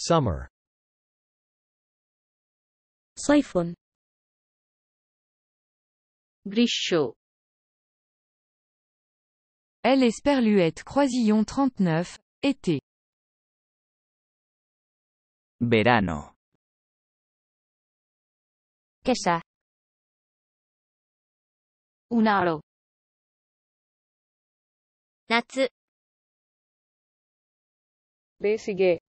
Summer Siphon Grisho Elle espère être croisillon 39, été Verano Kesä Unaro Natsu Besige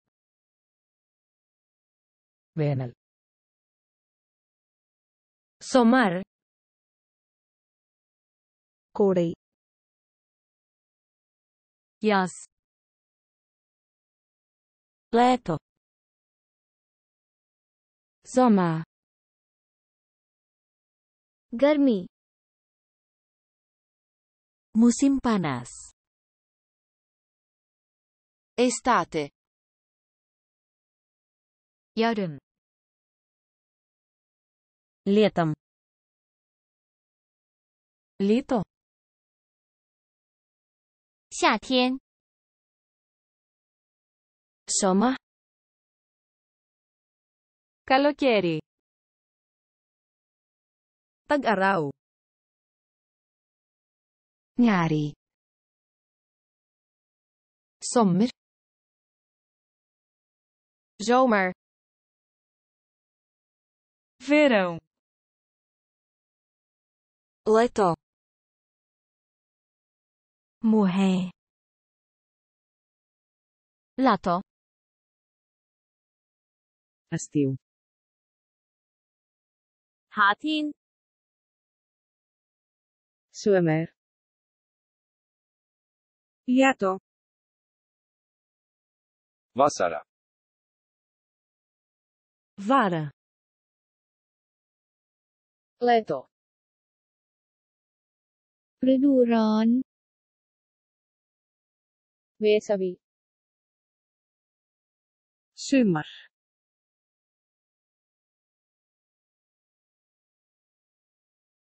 Somar Somar. Yas plato, Leto. Zoma. Garmi. Musimpanas Estate. Yarum. Летом. Лето. 夏天。Summer. Καλοκαίρι. Tag-araw. Nyari. Sommer. Zomer. Verão. Leto. Mùa hè. Lato. Estiu. Hatin. Suemer. Lato. Vasara. Vara. Leto. ฤดูร้อน Vesavi Sumar